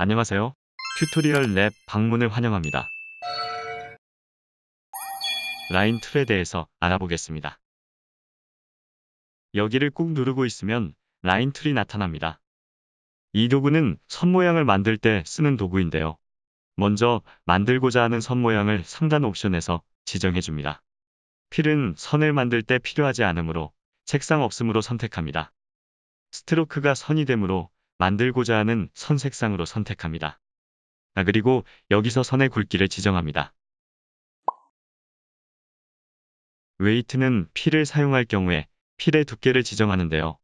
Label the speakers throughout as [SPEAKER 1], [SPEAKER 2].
[SPEAKER 1] 안녕하세요. 튜토리얼 랩 방문을 환영합니다. 라인 툴에 대해서 알아보겠습니다. 여기를 꾹 누르고 있으면 라인 툴이 나타납니다. 이 도구는 선 모양을 만들 때 쓰는 도구인데요. 먼저 만들고자 하는 선 모양을 상단 옵션에서 지정해줍니다. 필은 선을 만들 때 필요하지 않으므로 책상 없음으로 선택합니다. 스트로크가 선이 되므로 만들고자 하는 선 색상으로 선택합니다. 아, 그리고 여기서 선의 굵기를 지정합니다. 웨이트는 필을 사용할 경우에 필의 두께를 지정하는데요.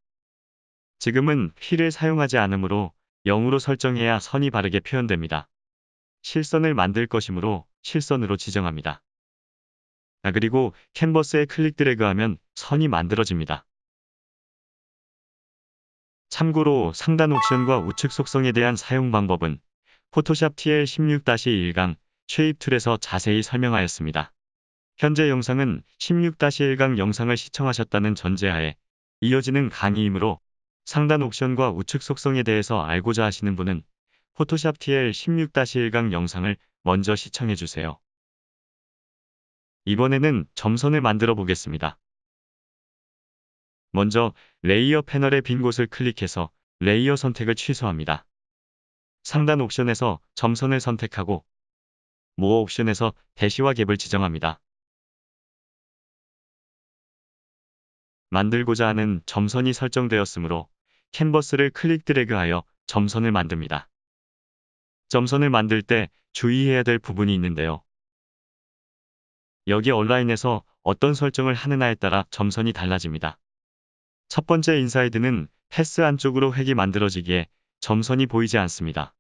[SPEAKER 1] 지금은 필을 사용하지 않으므로 0으로 설정해야 선이 바르게 표현됩니다. 실선을 만들 것이므로 실선으로 지정합니다. 아, 그리고 캔버스에 클릭 드래그하면 선이 만들어집니다. 참고로 상단 옵션과 우측 속성에 대한 사용 방법은 포토샵 TL16-1강 최입 툴에서 자세히 설명하였습니다. 현재 영상은 16-1강 영상을 시청하셨다는 전제하에 이어지는 강의이므로 상단 옵션과 우측 속성에 대해서 알고자 하시는 분은 포토샵 TL16-1강 영상을 먼저 시청해주세요. 이번에는 점선을 만들어 보겠습니다. 먼저 레이어 패널의 빈 곳을 클릭해서 레이어 선택을 취소합니다. 상단 옵션에서 점선을 선택하고 모어 옵션에서 대시와 갭을 지정합니다. 만들고자 하는 점선이 설정되었으므로 캔버스를 클릭 드래그하여 점선을 만듭니다. 점선을 만들 때 주의해야 될 부분이 있는데요. 여기 온라인에서 어떤 설정을 하느냐에 따라 점선이 달라집니다. 첫 번째 인사이드는 패스 안쪽으로 획이 만들어지기에 점선이 보이지 않습니다.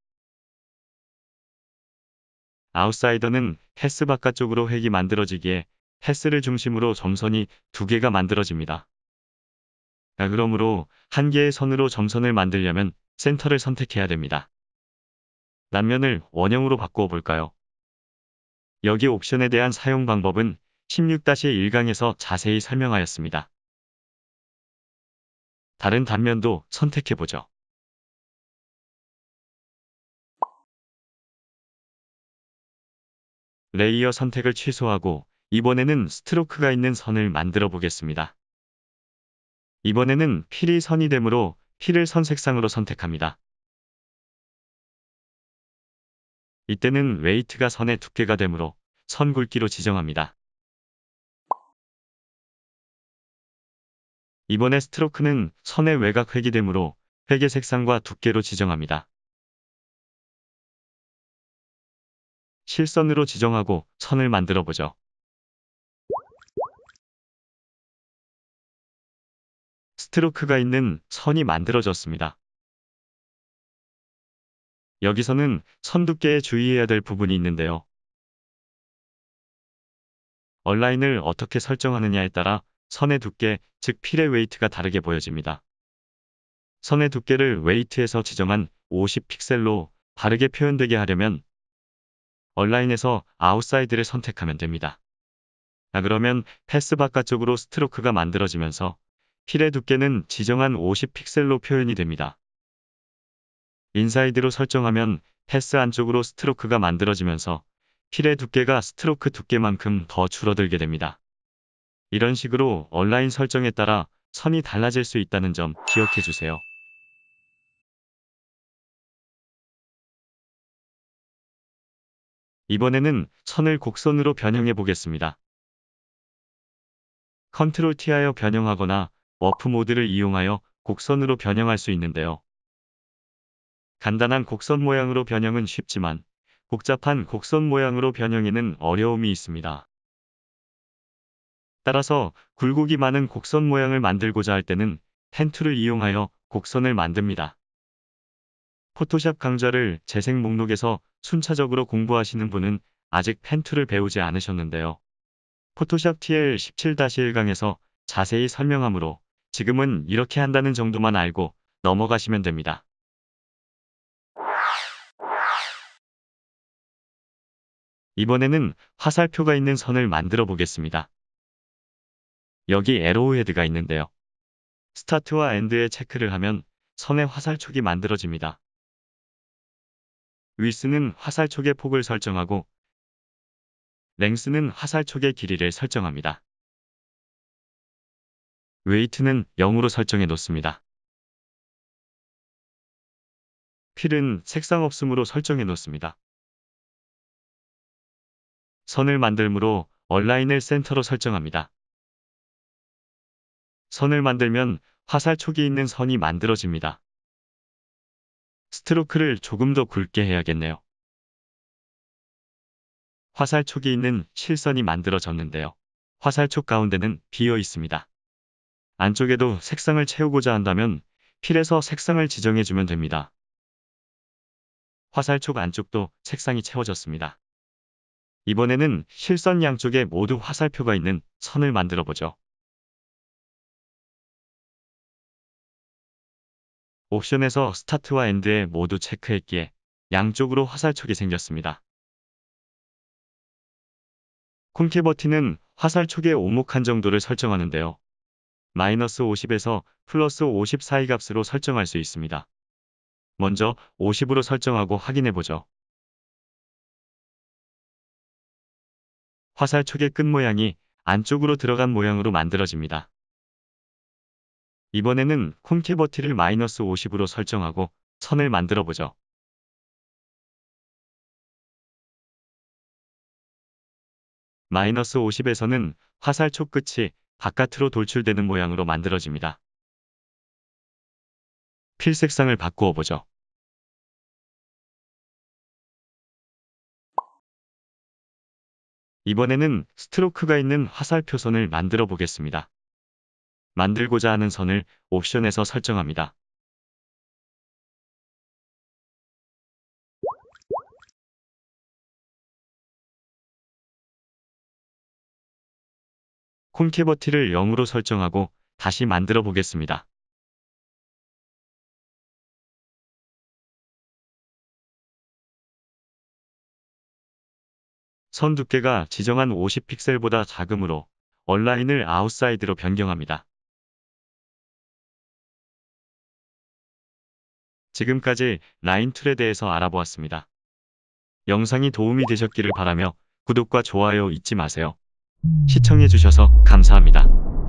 [SPEAKER 1] 아웃사이더는 패스 바깥쪽으로 획이 만들어지기에 패스를 중심으로 점선이 두 개가 만들어집니다. 그러므로 한 개의 선으로 점선을 만들려면 센터를 선택해야 됩니다. 남면을 원형으로 바꾸어 볼까요? 여기 옵션에 대한 사용 방법은 16-1강에서 자세히 설명하였습니다.
[SPEAKER 2] 다른 단면도 선택해보죠. 레이어 선택을 취소하고
[SPEAKER 1] 이번에는 스트로크가 있는 선을 만들어 보겠습니다. 이번에는 필이 선이 되므로 필을 선 색상으로 선택합니다. 이때는 웨이트가 선의 두께가 되므로 선 굵기로
[SPEAKER 2] 지정합니다. 이번에
[SPEAKER 1] 스트로크는 선의 외곽 회기되므로 회계 색상과 두께로 지정합니다. 실선으로 지정하고 선을 만들어 보죠.
[SPEAKER 2] 스트로크가 있는 선이 만들어졌습니다.
[SPEAKER 1] 여기서는 선 두께에 주의해야 될 부분이 있는데요. 얼라인을 어떻게 설정하느냐에 따라 선의 두께, 즉 필의 웨이트가 다르게 보여집니다. 선의 두께를 웨이트에서 지정한 50픽셀로 바르게 표현되게 하려면 얼라인에서 아웃사이드를 선택하면 됩니다. 아, 그러면 패스 바깥쪽으로 스트로크가 만들어지면서 필의 두께는 지정한 50픽셀로 표현이 됩니다. 인사이드로 설정하면 패스 안쪽으로 스트로크가 만들어지면서 필의 두께가 스트로크 두께만큼 더 줄어들게 됩니다. 이런 식으로 온라인 설정에 따라 선이 달라질 수 있다는 점 기억해 주세요.
[SPEAKER 2] 이번에는 선을 곡선으로 변형해 보겠습니다.
[SPEAKER 1] 컨트롤 T하여 변형하거나 워프 모드를 이용하여 곡선으로 변형할 수 있는데요. 간단한 곡선 모양으로 변형은 쉽지만 복잡한 곡선 모양으로 변형에는 어려움이 있습니다. 따라서 굴곡이 많은 곡선 모양을 만들고자 할 때는 펜툴을 이용하여 곡선을 만듭니다. 포토샵 강좌를 재생 목록에서 순차적으로 공부하시는 분은 아직 펜툴을 배우지 않으셨는데요. 포토샵 TL 17-1강에서 자세히 설명하므로 지금은 이렇게 한다는 정도만 알고 넘어가시면 됩니다. 이번에는 화살표가 있는 선을 만들어 보겠습니다. 여기 에로우헤드가 있는데요. 스타트와 엔드에 체크를 하면 선의 화살촉이 만들어집니다. 위스는 화살촉의 폭을 설정하고 랭스는 화살촉의 길이를 설정합니다. 웨이트는 0으로
[SPEAKER 2] 설정해 놓습니다. 필은 색상 없음으로 설정해 놓습니다. 선을 만들므로
[SPEAKER 1] 얼라인을 센터로 설정합니다. 선을 만들면 화살촉이 있는 선이 만들어집니다. 스트로크를 조금 더 굵게 해야겠네요. 화살촉이 있는 실선이 만들어졌는데요. 화살촉 가운데는 비어 있습니다. 안쪽에도 색상을 채우고자 한다면 필에서 색상을 지정해주면 됩니다. 화살촉 안쪽도 색상이 채워졌습니다. 이번에는 실선 양쪽에 모두 화살표가 있는 선을 만들어 보죠.
[SPEAKER 2] 옵션에서 스타트와 엔드에 모두 체크했기에
[SPEAKER 1] 양쪽으로 화살촉이 생겼습니다. 콘케 버티는 화살촉의 오목한 정도를 설정하는데요. 마이너스 50에서 플러스 50 사이 값으로 설정할 수 있습니다. 먼저 50으로 설정하고
[SPEAKER 2] 확인해보죠. 화살촉의
[SPEAKER 1] 끝 모양이 안쪽으로 들어간 모양으로 만들어집니다. 이번에는 홈케버티를 마이너스 50으로 설정하고 선을 만들어 보죠. 마이너스 50에서는 화살촉 끝이 바깥으로 돌출되는 모양으로 만들어집니다. 필 색상을 바꾸어 보죠.
[SPEAKER 2] 이번에는 스트로크가 있는 화살표선을 만들어 보겠습니다. 만들고자 하는 선을 옵션에서 설정합니다. 콘캐버티를 0으로 설정하고 다시 만들어 보겠습니다. 선 두께가 지정한 50픽셀보다 작음으로 얼라인을 아웃사이드로 변경합니다.
[SPEAKER 1] 지금까지 라인툴에 대해서 알아보았습니다. 영상이 도움이 되셨기를 바라며 구독과 좋아요 잊지 마세요. 시청해주셔서 감사합니다.